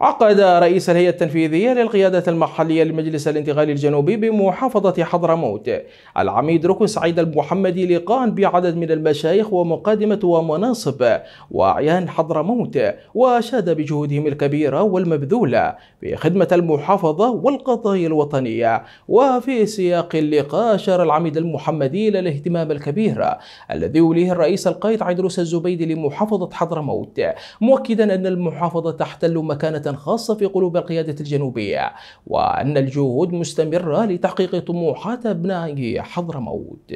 عقد رئيس الهيئة التنفيذية للقيادة المحلية لمجلس الانتقال الجنوبي بمحافظة حضرموت العميد ركن سعيد المحمدي لقاء بعدد من المشايخ ومقادمة ومناصب وأعيان حضرموت وأشاد بجهودهم الكبيرة والمبذولة في خدمة المحافظة والقضايا الوطنية وفي سياق اللقاء أشار العميد المحمدي إلى الاهتمام الكبير الذي يوليه الرئيس القائد عيدروس الزبيدي لمحافظة حضرموت مؤكدا أن المحافظة تحتل مكانة خاصة في قلوب القيادة الجنوبية وأن الجهود مستمرة لتحقيق طموحات أبناء حضرموت